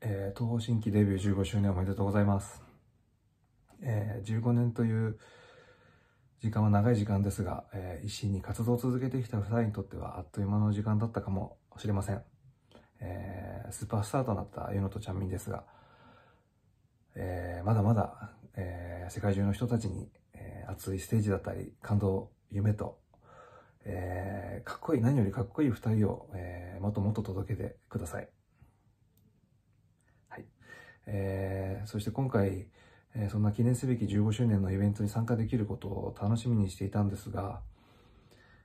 えー、東方新規デビュー15周年おめでとうございます。えー、15年という時間は長い時間ですが、えー、一心に活動を続けてきた2人にとってはあっという間の時間だったかもしれません。えー、スーパースターとなったユノとちゃんみんですが、えー、まだまだ、えー、世界中の人たちに、えー、熱いステージだったり、感動、夢と、えー、かっこいい、何よりかっこいい2人を、えー、もっともっと届けてください。えー、そして今回、えー、そんな記念すべき15周年のイベントに参加できることを楽しみにしていたんですが、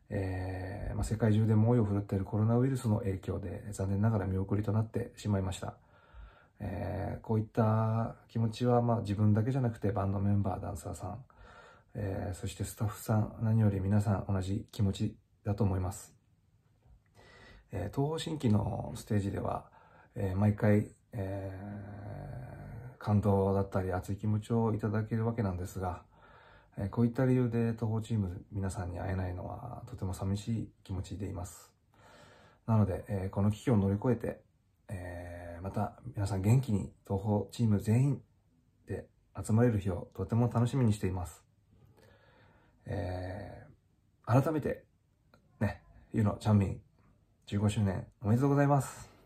えー、まあ、世界中で猛威を振るっているコロナウイルスの影響で残念ながら見送りとなってしまいました。えこういった気持ちは、まあ、自分だけじゃなくてバンドメンバー、ダンサーさん、えそしてスタッフさん、何より皆さん同じ気持ちだと思います。え東方神起のステージでは、え毎回、えー感動だったり熱い気持ちをいただけるわけなんですが、えこういった理由で東方チーム皆さんに会えないのはとても寂しい気持ちでいます。なので、えこの危機を乗り越えて、えまた皆さん元気に東方チーム全員で集まれる日をとても楽しみにしています。えー、改めて、ね、ゆのちゃんみん15周年おめでとうございます。